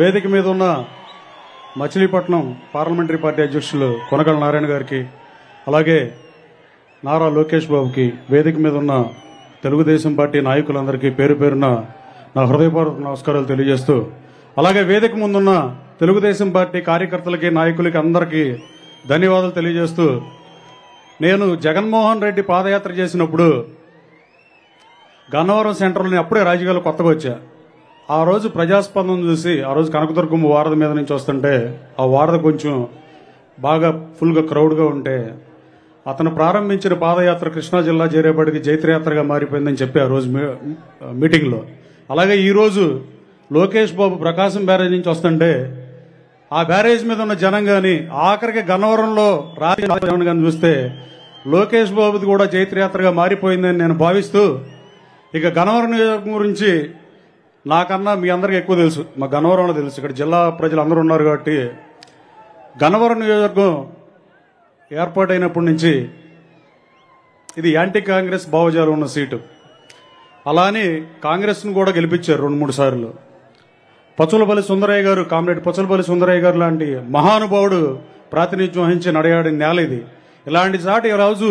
వేదిక మీద ఉన్న మచిలీపట్నం పార్లమెంటరీ పార్టీ అధ్యక్షులు కొనగల నారాయణ గారికి అలాగే నారా లోకేష్ బాబుకి వేదిక మీద ఉన్న తెలుగుదేశం పార్టీ నాయకులందరికీ పేరు పేరున నా హృదయపూర్వక నమస్కారాలు తెలియజేస్తూ అలాగే వేదిక ముందున్న తెలుగుదేశం పార్టీ కార్యకర్తలకి నాయకులకి అందరికీ ధన్యవాదాలు తెలియజేస్తూ నేను జగన్మోహన్ రెడ్డి పాదయాత్ర చేసినప్పుడు గన్నవరం సెంటర్లోని అప్పుడే రాజకీయాలు కొత్తగా వచ్చా ఆ రోజు ప్రజాస్పందన చూసి ఆ రోజు కనకదుర్గమ్మ వారధ మీద నుంచి వస్తుంటే ఆ వారధ కొంచెం బాగా ఫుల్గా క్రౌడ్గా ఉంటే అతను ప్రారంభించిన పాదయాత్ర కృష్ణా జిల్లా చేరేపాటికి జైత్రయాత్రగా మారిపోయిందని చెప్పి ఆ రోజు మీటింగ్లో అలాగే ఈరోజు లోకేష్ బాబు ప్రకాశం బ్యారేజ్ నుంచి వస్తుంటే ఆ బ్యారేజ్ మీద ఉన్న జనం కానీ ఆఖరికి గన్నవరంలో రాజకీయ చూస్తే లోకేష్ బాబుది కూడా జైత్రయాత్రగా మారిపోయిందని నేను భావిస్తూ ఇక గన్నవరం నియోజకవర్గం గురించి నాకన్నా మీ అందరికీ ఎక్కువ తెలుసు మా గనవరం తెలుసు ఇక్కడ జిల్లా ప్రజలు అందరూ ఉన్నారు కాబట్టి గన్నవరం నియోజకవర్గం ఏర్పాటైనప్పటి నుంచి ఇది యాంటీ కాంగ్రెస్ భావజాలు ఉన్న సీటు అలానే కాంగ్రెస్ను కూడా గెలిపించారు రెండు మూడు సార్లు పచ్చులపల్లి సుందరయ్య గారు కామ్రేడ్ పచ్చులపల్లి సుందరయ్య గారు లాంటి మహానుభావుడు ప్రాతినిధ్యం వహించి నడయాడిన నేల ఇది ఇలాంటి చాటి రాజు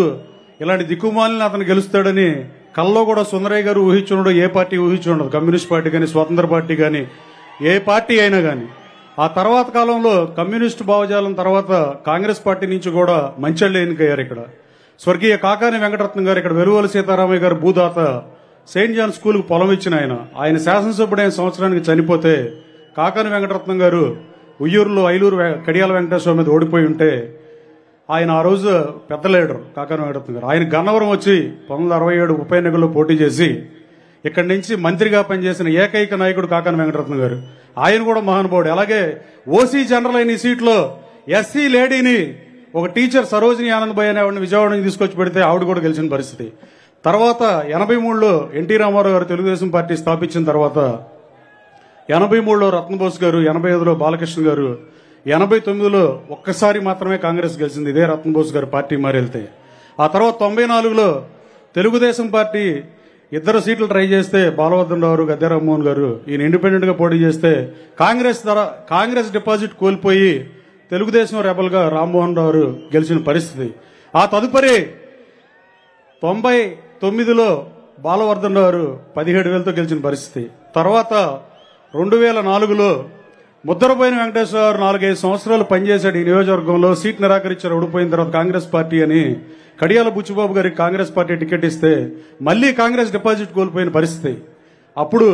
ఇలాంటి దిక్కుమాలిని అతను గెలుస్తాడని కల్లో కూడా సుందరయ్య గారు ఊహించుండడు ఏ పార్టీ ఊహించుండదు కమ్యూనిస్ట్ పార్టీ కానీ స్వతంత్ర పార్టీ కానీ ఏ పార్టీ అయినా కానీ ఆ తర్వాత కాలంలో కమ్యూనిస్ట్ భావజాలం తర్వాత కాంగ్రెస్ పార్టీ నుంచి కూడా మంచిళ్ళు ఎన్నికయ్యారు ఇక్కడ స్వర్గీయ కాకాని వెంకటరత్నం గారు ఇక్కడ వెలువల సీతారామయ్య గారు భూదాత సెయింట్ జాన్ స్కూల్కు పొలం ఇచ్చిన ఆయన ఆయన శాసనసభ్యుడైన సంవత్సరానికి చనిపోతే కాకాని వెంకటరత్నం గారు ఉయ్యూరులో ఐలూరు కడియాల వెంకటేశ్వర మీద ఓడిపోయి ఉంటే ఆయన ఆ రోజు పెద్ద లీడర్ కాకాని వెంకటరత్న గారు ఆయన గన్నవరం వచ్చి పంతొమ్మిది అరవై ఏడు ఉప ఎన్నికల్లో పోటీ చేసి ఇక్కడి నుంచి మంత్రిగా పనిచేసిన ఏకైక నాయకుడు కాకాని వెంకటరత్న గారు ఆయన కూడా మహానుభావుడు అలాగే ఓసీ జనరల్ అయిన సీట్లో ఎస్సీ లేడీని ఒక టీచర్ సరోజిని ఆనందభాయ్ అనే ఆవిడని విజయవాడ నుంచి తీసుకొచ్చి పెడితే ఆవిడ కూడా గెలిచిన పరిస్థితి తర్వాత ఎనభై మూడులో ఎన్టీ రామారావు గారు తెలుగుదేశం పార్టీ స్థాపించిన తర్వాత ఎనభై మూడులో రత్నబోస్ గారు ఎనభై ఐదులో బాలకృష్ణ గారు ఎనభై తొమ్మిదిలో ఒక్కసారి మాత్రమే కాంగ్రెస్ గెలిచింది ఇదే రత్నబోస్ గారు పార్టీ మారి వెళ్తే ఆ తర్వాత తొంభై నాలుగులో తెలుగుదేశం పార్టీ ఇద్దరు సీట్లు ట్రై చేస్తే బాలవర్ధన్ గారు గద్దె రామ్మోహన్ గారు ఈయన ఇండిపెండెంట్గా పోటీ చేస్తే కాంగ్రెస్ ధర కాంగ్రెస్ డిపాజిట్ కోల్పోయి తెలుగుదేశం రెబల్గా రామ్మోహన్ గారు గెలిచిన పరిస్థితి ఆ తదుపరి తొంభై తొమ్మిదిలో బాలవర్ధన్ గారు పదిహేడు వేలతో గెలిచిన పరిస్థితి తర్వాత రెండు వేల నాలుగులో ముద్దరపోయిన వెంకటేశ్వర గారు నాలుగైదు సంవత్సరాలు పనిచేశాడు ఈ నియోజకవర్గంలో సీట్ నిరాకరించారు ఓడిపోయిన తర్వాత కాంగ్రెస్ పార్టీ అని కడియాల బుచ్చిబాబు గారికి కాంగ్రెస్ పార్టీ టికెట్ ఇస్తే మళ్ళీ కాంగ్రెస్ డిపాజిట్ కోల్పోయిన పరిస్థితి అప్పుడు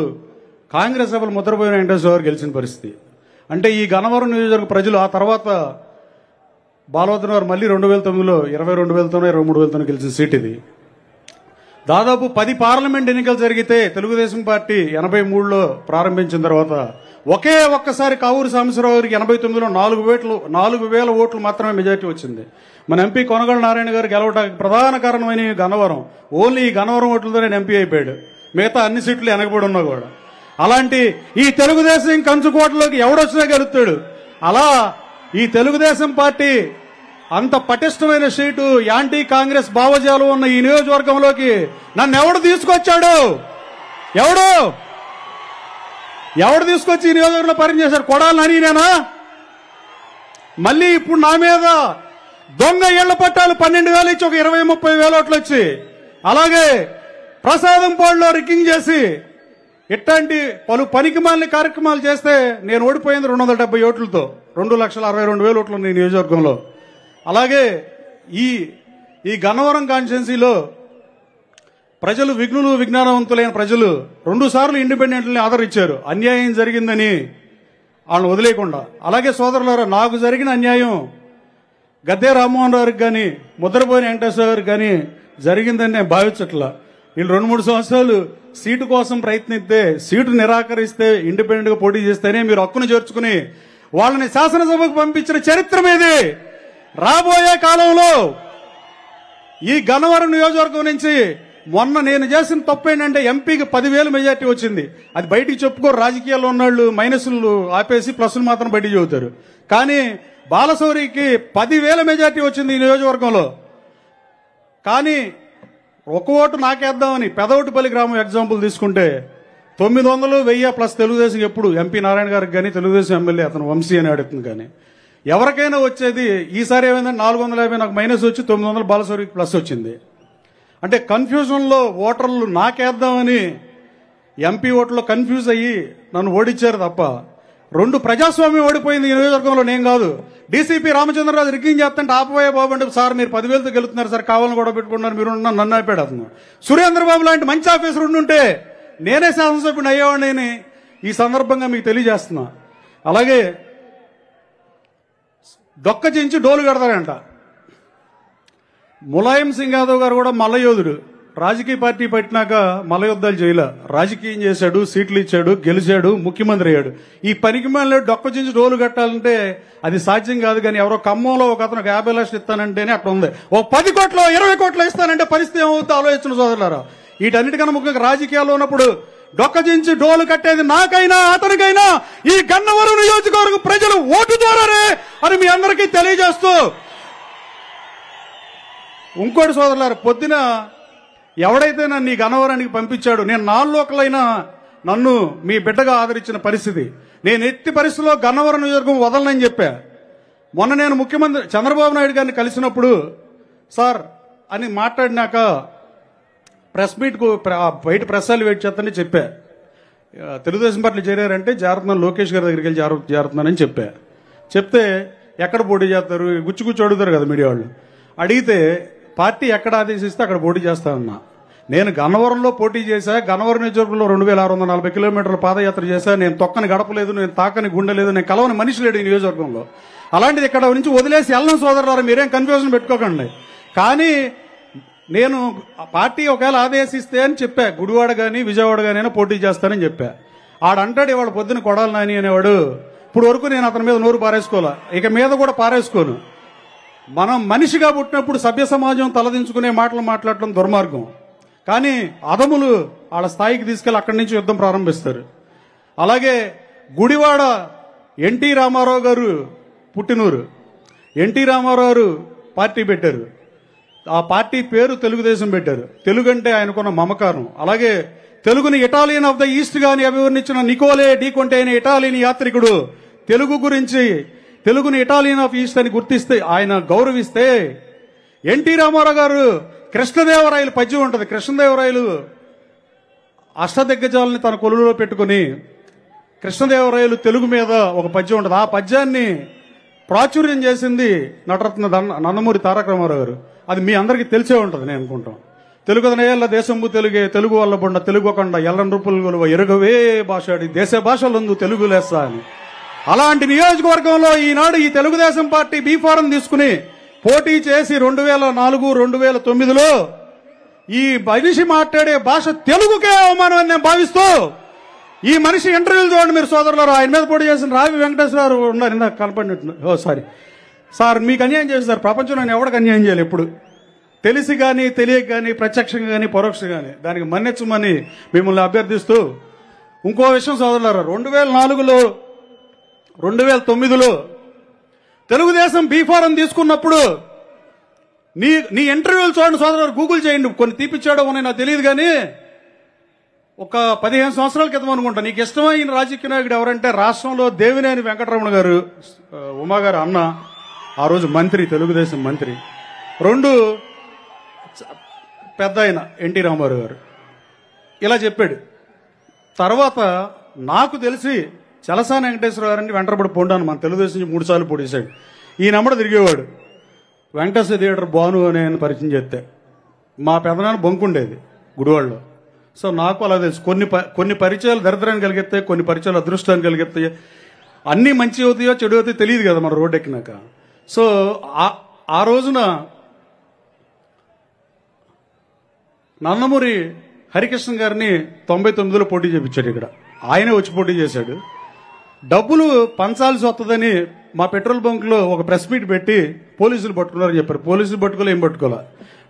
కాంగ్రెస్ సభలు ముద్రపోయిన వెంకటేశ్వర గారు గెలిచిన పరిస్థితి అంటే ఈ గనవరం నియోజకవర్గ ప్రజలు ఆ తర్వాత బాలవద్ర గారు మళ్ళీ రెండు వేల తొమ్మిదిలో ఇరవై రెండు తొమ్మిది ఇరవై మూడు వేలతోనో గెలిచిన సీట్ ఇది దాదాపు పది పార్లమెంట్ ఎన్నికలు జరిగితే తెలుగుదేశం పార్టీ ఎనభై మూడులో ప్రారంభించిన తర్వాత ఒకే ఒక్కసారి కావూరు సాంబశివరావు గారికి ఎనభై తొమ్మిదిలో నాలుగు వేట్లు నాలుగు వేల ఓట్లు మాత్రమే మెజార్టీ వచ్చింది మన ఎంపీ కొనగల నారాయణ గారు గెలవడానికి ప్రధాన కారణమైన గన్నవరం ఓన్లీ ఈ గన్నవరం ఓట్లతోనే ఎంపీ అయిపోయాడు మిగతా అన్ని సీట్లు వెనకబడి ఉన్నా కూడా అలాంటి ఈ తెలుగుదేశం కంచుకోటలోకి ఎవడొచ్చినా గెలుస్తాడు అలా ఈ తెలుగుదేశం పార్టీ అంత పటిష్టమైన సీటు యాంటీ కాంగ్రెస్ భావజాలు ఉన్న ఈ నియోజకవర్గంలోకి నన్ను ఎవడు తీసుకొచ్చాడు ఎవడు ఎవడు తీసుకొచ్చి ఈ నియోజకవర్గంలో పనిచేశారు చేశాడు కొడాలని అని నేనా మళ్ళీ ఇప్పుడు నా మీద దొంగ ఏళ్ల పట్టాలు పన్నెండు వేలు ఇచ్చి ఒక ఇరవై ముప్పై వేలు ఓట్లు వచ్చి అలాగే ప్రసాదం పాడులో రికింగ్ చేసి ఇట్లాంటి పలు పనికి మాలిన కార్యక్రమాలు చేస్తే నేను ఓడిపోయింది రెండు వందల డెబ్బై ఓట్లతో రెండు లక్షల అరవై రెండు వేల ఓట్లు నియోజకవర్గంలో అలాగే ఈ ఈ గన్నవరం కాన్స్టిట్యున్సీలో ప్రజలు విఘ్నులు విజ్ఞానవంతులైన ప్రజలు రెండుసార్లు ఇండిపెండెంట్ని ఆదరించారు అన్యాయం జరిగిందని వాళ్ళని వదిలేయకుండా అలాగే సోదరులారా నాకు జరిగిన అన్యాయం గద్దే రామ్మోహన్ రావుకి కానీ ముద్రపోయిన వెంకటేశ్వర గారికి కానీ జరిగిందని నేను భావించట్లా వీళ్ళు రెండు మూడు సంవత్సరాలు సీటు కోసం ప్రయత్నిస్తే సీటు నిరాకరిస్తే ఇండిపెండెంట్గా పోటీ చేస్తేనే మీరు హక్కును చేర్చుకుని వాళ్ళని శాసనసభకు పంపించిన చరిత్ర మీదే రాబోయే కాలంలో ఈ గన్నవరం నియోజకవర్గం నుంచి మొన్న నేను చేసిన తప్పు ఏంటంటే ఎంపీకి పదివేలు మెజార్టీ వచ్చింది అది బయటికి చెప్పుకోరు రాజకీయాల్లో ఉన్నోళ్ళు మైనస్లు ఆపేసి ప్లస్లు మాత్రం బయటికి చదువుతారు కానీ బాలశౌరికి పదివేల మెజార్టీ వచ్చింది ఈ నియోజకవర్గంలో కానీ ఒక ఓటు నాకేద్దామని పెదవటిపల్లి గ్రామం ఎగ్జాంపుల్ తీసుకుంటే తొమ్మిది వందలు వెయ్యి ప్లస్ తెలుగుదేశం ఎప్పుడు ఎంపీ నారాయణ గారికి కానీ తెలుగుదేశం ఎమ్మెల్యే అతను వంశీ అని అడుగుతుంది కానీ ఎవరికైనా వచ్చేది ఈసారి ఏమైందంటే నాలుగు వందల యాభై నాకు మైనస్ వచ్చి తొమ్మిది వందల బాలసూరికి ప్లస్ వచ్చింది అంటే కన్ఫ్యూజన్లో ఓటర్లు నాకేద్దామని ఎంపీ ఓట్లో కన్ఫ్యూజ్ అయ్యి నన్ను ఓడించారు తప్ప రెండు ప్రజాస్వామ్యం ఓడిపోయింది ఈ నియోజకవర్గంలో నేను కాదు డీసీపీ రామచంద్రరాజు రిగ్గింగ్ చేస్తుంటే ఆపబోయే బాబు అంటే సార్ మీరు పదివేలతో గెలుతున్నారు సార్ కావాలని కూడా పెట్టుకుంటున్నారు మీరు నన్ను అయిపోయాడు అతను సురేంద్రబాబు లాంటి మంచి ఆఫీసర్ ఉండుంటే నేనే శాసనసభ్యుని అయ్యేవాడిని ఈ సందర్భంగా మీకు తెలియజేస్తున్నా అలాగే డొక్క చించి డోలు కడతారంట ములాయం సింగ్ యాదవ్ గారు కూడా మల్లయోధుడు రాజకీయ పార్టీ పెట్టినాక మలయుద్ధాలు చేయలే రాజకీయం చేశాడు సీట్లు ఇచ్చాడు గెలిచాడు ముఖ్యమంత్రి అయ్యాడు ఈ పనికి మనలో డొక్క చించి డోలు కట్టాలంటే అది సాధ్యం కాదు కానీ ఎవరో ఖమ్మంలో ఒక అతను యాభై లక్షలు ఇస్తానంటేనే అక్కడ ఉంది ఓ పది కోట్లు ఇరవై కోట్లు ఇస్తానంటే పరిస్థితి ఏమవుతుందో ఆలోచించిన సోదరులారా వీటన్నిటికన్నా ముఖ్యంగా రాజకీయాల్లో ఉన్నప్పుడు డొక్కజించి డోలు కట్టేది నాకైనా అతనికైనా ఈ గన్నవరం నియోజకవర్గ ప్రజలు ఓటు ద్వారానే అని మీ అందరికీ తెలియజేస్తూ ఇంకోటి సోదరులారు పొద్దున ఎవడైతే నన్ను ఈ గన్నవరానికి పంపించాడు నేను నాలుగులోకలైనా నన్ను మీ బిడ్డగా ఆదరించిన పరిస్థితి నేను ఎత్తి పరిస్థితిలో గన్నవరం నియోజకవర్గం వదలనని చెప్పా మొన్న నేను ముఖ్యమంత్రి చంద్రబాబు నాయుడు గారిని కలిసినప్పుడు సార్ అని మాట్లాడినాక ప్రెస్ మీట్కు బయట ప్రసాలు వెయిట్ చేస్తానని చెప్పా తెలుగుదేశం పార్టీ చేరారంటే జారుతున్నాను లోకేష్ గారి దగ్గరికి వెళ్ళి జాగ్రత్త జారుతున్నానని చెప్పా చెప్తే ఎక్కడ పోటీ చేస్తారు గుచ్చి గుచ్చి అడుగుతారు కదా మీడియా వాళ్ళు అడిగితే పార్టీ ఎక్కడ ఆదేశిస్తే అక్కడ పోటీ చేస్తానన్నా నేను గన్నవరంలో పోటీ చేశా గన్నవరం నియోజకవర్గంలో రెండు వేల ఆరు వందల నలభై కిలోమీటర్ల పాదయాత్ర చేశా నేను తొక్కని గడపలేదు నేను తాకని గుండెలేదు నేను కలవని మనిషి లేడు ఈ నియోజకవర్గంలో అలాంటిది ఇక్కడ నుంచి వదిలేసి వెళ్ళను సోదరులారా మీరేం కన్ఫ్యూజన్ పెట్టుకోకండి కానీ నేను పార్టీ ఒకవేళ ఆదేశిస్తే అని చెప్పా గుడివాడ కానీ విజయవాడ కానీ పోటీ చేస్తానని చెప్పా ఆడంటాడు ఇవాడు పొద్దున కొడాలి నాని అనేవాడు ఇప్పుడు వరకు నేను అతని మీద నోరు పారేసుకోలే ఇక మీద కూడా పారేసుకోను మనం మనిషిగా పుట్టినప్పుడు సభ్య సమాజం తలదించుకునే మాటలు మాట్లాడటం దుర్మార్గం కానీ అదములు వాళ్ళ స్థాయికి తీసుకెళ్ళి అక్కడి నుంచి యుద్ధం ప్రారంభిస్తారు అలాగే గుడివాడ ఎన్టీ రామారావు గారు పుట్టినూరు ఎన్టీ రామారావు గారు పార్టీ పెట్టారు ఆ పార్టీ పేరు తెలుగుదేశం పెట్టారు తెలుగు అంటే ఆయనకున్న మమకారం అలాగే తెలుగుని ఇటాలియన్ ఆఫ్ ద ఈస్ట్ గాని అభివర్ణించిన నికోలే డీకొంటే అయిన ఇటాలియన్ యాత్రికుడు తెలుగు గురించి తెలుగుని ఇటాలియన్ ఆఫ్ ఈస్ట్ అని గుర్తిస్తే ఆయన గౌరవిస్తే ఎన్టీ రామారావు గారు కృష్ణదేవరాయలు పద్యం ఉంటుంది కృష్ణదేవరాయలు అష్టదిగ్గజాలని తన కొలువులో పెట్టుకుని కృష్ణదేవరాయలు తెలుగు మీద ఒక పద్యం ఉంటుంది ఆ పద్యాన్ని ప్రాచుర్యం చేసింది నటరత్న నందమూరి తారక రామారావు గారు అది మీ అందరికీ తెలిసే ఉంటుంది నేను అనుకుంటాం తెలుగుదనేళ్ళ దేశంబు తెలుగే తెలుగు వల్లబొండ తెలుగొకండ ఎల్లం రూపులు గొలువ ఎరుగవే భాషాడి దేశ భాషలందు తెలుగు లేస్తా అని అలాంటి నియోజకవర్గంలో ఈనాడు ఈ తెలుగుదేశం పార్టీ బీ ఫారం తీసుకుని పోటీ చేసి రెండు వేల నాలుగు రెండు వేల తొమ్మిదిలో ఈ మనిషి మాట్లాడే భాష తెలుగుకే అవమానం అని నేను భావిస్తూ ఈ మనిషి ఇంటర్వ్యూలు చూడండి మీరు సోదరులారు ఆయన మీద పోటీ చేసిన రావి వెంకటేశ్వరరావు ఉన్నారు ఇందాక కనపడినట్టు ఓ సారీ సార్ మీకు అన్యాయం చేస్తారు ప్రపంచంలో నేను ఎవడికి అన్యాయం చేయాలి ఎప్పుడు తెలిసి కానీ తెలియక కానీ ప్రత్యక్షంగా కానీ పరోక్షంగా కానీ దానికి మన్నించమని మిమ్మల్ని అభ్యర్థిస్తూ ఇంకో విషయం సోదరులారా రెండు వేల నాలుగులో రెండు వేల తొమ్మిదిలో తెలుగుదేశం బీఫారం తీసుకున్నప్పుడు నీ నీ ఇంటర్వ్యూలు చూడండి సోదరు గూగుల్ చేయండి కొన్ని తీపిచ్చాడో అని నాకు తెలియదు కానీ ఒక పదిహేను సంవత్సరాల క్రితం అనుకుంటా నీకు ఇష్టమైన రాజకీయ నాయకుడు ఎవరంటే రాష్ట్రంలో దేవినేని వెంకటరమణ గారు ఉమా గారు అన్న ఆ రోజు మంత్రి తెలుగుదేశం మంత్రి రెండు పెద్ద ఆయన ఎన్టీ రామారావు గారు ఇలా చెప్పాడు తర్వాత నాకు తెలిసి చలసాని వెంకటేశ్వర గారిని వెంటబడి పొండాను మన తెలుగుదేశం మూడు సార్లు పొడిసాడు ఈ నెంబర్ తిరిగేవాడు వెంకటేశ్వర థియేటర్ బాను అనే పరిచయం చేస్తే మా పెదనాన్న బొంకుండేది గుడివాళ్ళలో సో నాకు అలా తెలుసు కొన్ని కొన్ని పరిచయాలు దరిద్రాన్ని కలిగిస్తాయి కొన్ని పరిచయాలు అదృష్టాన్ని కలిగిస్తాయి అన్నీ మంచి అవుతాయో చెడు అవుతాయో తెలియదు కదా మన రోడ్డు ఎక్కినాక సో ఆ రోజున నందమూరి హరికృష్ణ గారిని తొంభై తొమ్మిదిలో పోటీ చేయించాడు ఇక్కడ ఆయనే వచ్చి పోటీ చేశాడు డబ్బులు పంచాల్సి వస్తుందని మా పెట్రోల్ బంక్లో ఒక ప్రెస్ మీట్ పెట్టి పోలీసులు పట్టుకున్నారని చెప్పారు పోలీసులు పట్టుకోలే ఏం పట్టుకోలే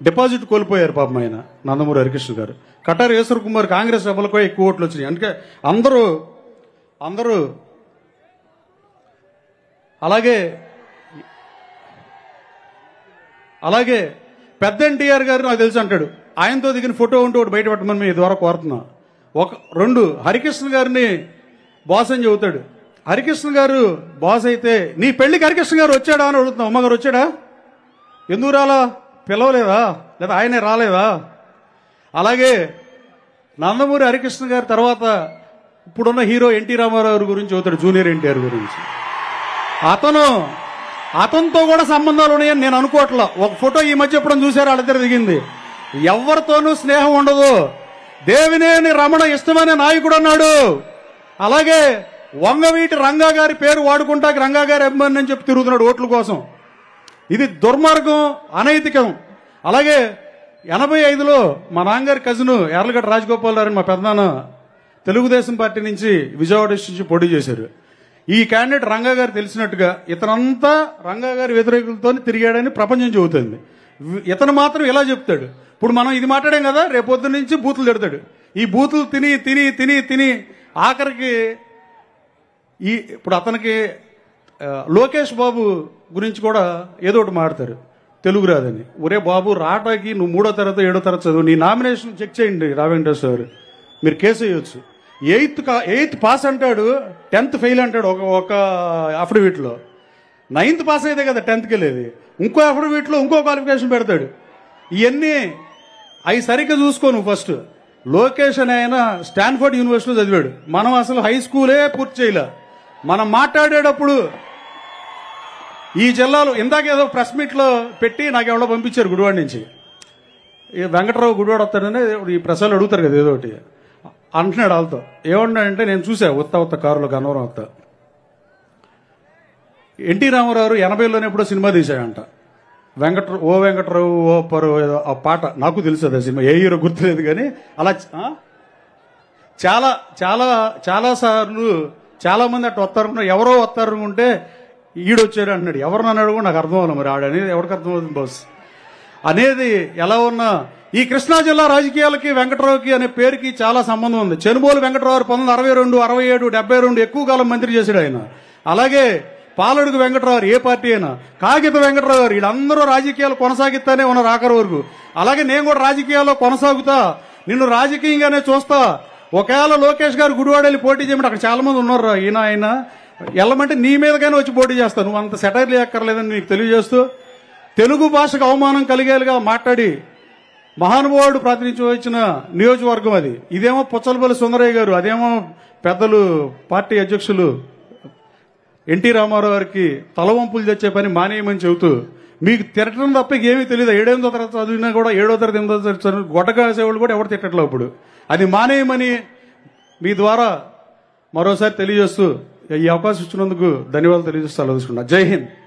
డిపాజిట్ కోల్పోయారు పాపం ఆయన నందమూరి హరికృష్ణ గారు కటార్ ఈశ్వర్ కుమార్ కాంగ్రెస్ సభలకు ఎక్కువ ఓట్లు వచ్చినాయి అందుకే అందరూ అందరూ అలాగే అలాగే పెద్ద ఎన్టీఆర్ గారు నాకు తెలుసు అంటాడు ఆయనతో దిగిన ఫోటో ఉంటే ఒకటి బయట పెట్టమని మీ ద్వారా కోరుతున్నా ఒక రెండు హరికృష్ణ గారిని బాస్ అని చెబుతాడు హరికృష్ణ గారు బాస్ అయితే నీ పెళ్లికి హరికృష్ణ గారు వచ్చాడా అని అడుగుతున్నావు అమ్మగారు వచ్చాడా ఎందుకు రాలా పిలవలేదా లేదా ఆయనే రాలేదా అలాగే నందమూరి హరికృష్ణ గారి తర్వాత ఇప్పుడున్న హీరో ఎన్టీ రామారావు గురించి చదువుతాడు జూనియర్ ఎన్టీఆర్ గురించి అతను అతనితో కూడా సంబంధాలు ఉన్నాయని నేను అనుకోవట్లా ఒక ఫోటో ఈ మధ్య ఎప్పుడు చూశారు వాళ్ళిద్దరు దిగింది ఎవరితోనూ స్నేహం ఉండదు దేవినేని రమణ ఇష్టమైన నాయకుడు అన్నాడు అలాగే వంగవీటి రంగా గారి పేరు వాడుకుంటా రంగా గారి అభిమాని అని చెప్పి తిరుగుతున్నాడు ఓట్ల కోసం ఇది దుర్మార్గం అనైతికం అలాగే ఎనభై ఐదులో మా నాన్నగారి కజిన్ ఎర్లగడ్డ రాజగోపాల్ గారిని మా పెద్దనాన్న తెలుగుదేశం పార్టీ నుంచి విజయవాడ నుంచి పోటీ చేశారు ఈ క్యాండిడేట్ రంగా గారు తెలిసినట్టుగా ఇతనంతా రంగా గారి వ్యతిరేకులతో తిరిగాడని ప్రపంచం చెబుతుంది ఇతను మాత్రం ఇలా చెప్తాడు ఇప్పుడు మనం ఇది మాట్లాడాం కదా రేపొద్దు నుంచి బూతులు తిడతాడు ఈ బూతులు తిని తిని తిని తిని ఆఖరికి ఈ ఇప్పుడు అతనికి లోకేష్ బాబు గురించి కూడా ఏదో ఒకటి మాడతారు తెలుగు రాదని ఒరే బాబు రాటాకి నువ్వు మూడో తరగతి ఏడో తరగతి చదువు నీ నామినేషన్ చెక్ చేయండి రావేంద్ర సార్ మీరు కేసు వేయచ్చు ఎయిత్ ఎయిత్ పాస్ అంటాడు టెన్త్ ఫెయిల్ అంటాడు ఒక ఒక అఫిడవిట్లో నైన్త్ పాస్ అయితే కదా టెన్త్కి వెళ్ళేది ఇంకో అఫిడవిట్లో ఇంకో క్వాలిఫికేషన్ పెడతాడు ఇవన్నీ అవి సరిగ్గా చూసుకో నువ్వు ఫస్ట్ లొకేషన్ ఆయన స్టాన్ఫర్డ్ యూనివర్సిటీలో చదివాడు మనం అసలు హై స్కూలే పూర్తి చేయలే మనం మాట్లాడేటప్పుడు ఈ జిల్లాలో ఇందాక ఏదో ప్రెస్ మీట్లో పెట్టి నాకు ఎవడో పంపించారు గుడివాడ నుంచి ఈ వెంకటరావు గుడివాడ వస్తాడని ఈ ప్రశ్నలు అడుగుతారు కదా ఏదో ఒకటి అంటున్నాడు వాళ్ళతో ఏమన్నాడంటే నేను చూసా ఉత్త ఉత్త కారులో గన్నవరం అత్త ఎన్టీ రామారావు ఎనభైలోనే ఎప్పుడో సినిమా తీశాడంట వెంకట ఓ వెంకటరావు ఓ పరు ఏదో ఆ పాట నాకు తెలుసు అదే సినిమా ఏ హీరో గుర్తులేదు కానీ అలా చాలా చాలా చాలాసార్లు చాలామంది అట్లా వస్తారు ఎవరో వస్తారు ఉంటే ఈడొచ్చాడు అంటున్నాడు ఎవరు అన్నాడు కూడా నాకు అర్థం అవ్వాలి మరి ఆడని ఎవరికి అర్థం అవుతుంది బాస్ అనేది ఎలా ఉన్నా ఈ కృష్ణా జిల్లా రాజకీయాలకి వెంకటరావుకి అనే పేరుకి చాలా సంబంధం ఉంది చెనుబోలు వెంకటరావు పంతొమ్మిది అరవై రెండు అరవై ఏడు డెబ్బై రెండు ఎక్కువ కాలం మంత్రి చేశాడు ఆయన అలాగే పాలడుగు వెంకటరావు ఏ పార్టీ అయినా కాగిత వెంకటరావు గారు వీళ్ళందరూ రాజకీయాలు కొనసాగిస్తానే ఉన్నారు ఆఖరి వరకు అలాగే నేను కూడా రాజకీయాల్లో కొనసాగుతా నిన్ను రాజకీయంగానే చూస్తా ఒకవేళ లోకేష్ గారు గుడివాడెళ్ళి పోటీ చేయమంటే అక్కడ చాలా మంది ఉన్నారు ఈయన ఆయన వెళ్ళమంటే నీ మీదకైనా వచ్చి పోటీ చేస్తాను అంత సెటైర్లు ఎక్కర్లేదని నీకు తెలియజేస్తూ తెలుగు భాషకు అవమానం కలిగేలుగా మాట్లాడి మహానుభావుడు ప్రాతినిధ్యం వచ్చిన నియోజకవర్గం అది ఇదేమో పుచ్చలపల్లి సుందరయ్య గారు అదేమో పెద్దలు పార్టీ అధ్యక్షులు ఎన్టీ రామారావు గారికి తలవంపులు తెచ్చే పని మానేయమని చెబుతూ మీకు తిరగడం తప్ప ఏమీ తెలియదు ఏడెనిమిదో తరగతి చదివినా కూడా ఏడో తరగతి ఎనిమిదో తరగతి చదివిన గొడగాసేవాళ్ళు కూడా ఎవరు తిట్టట్లేదు అప్పుడు అది మానేయమని మీ ద్వారా మరోసారి తెలియజేస్తూ ఈ అవకాశం ఇచ్చినందుకు ధన్యవాదాలు తెలియజేస్తూ ఆలోచిస్తున్నా జై హింద్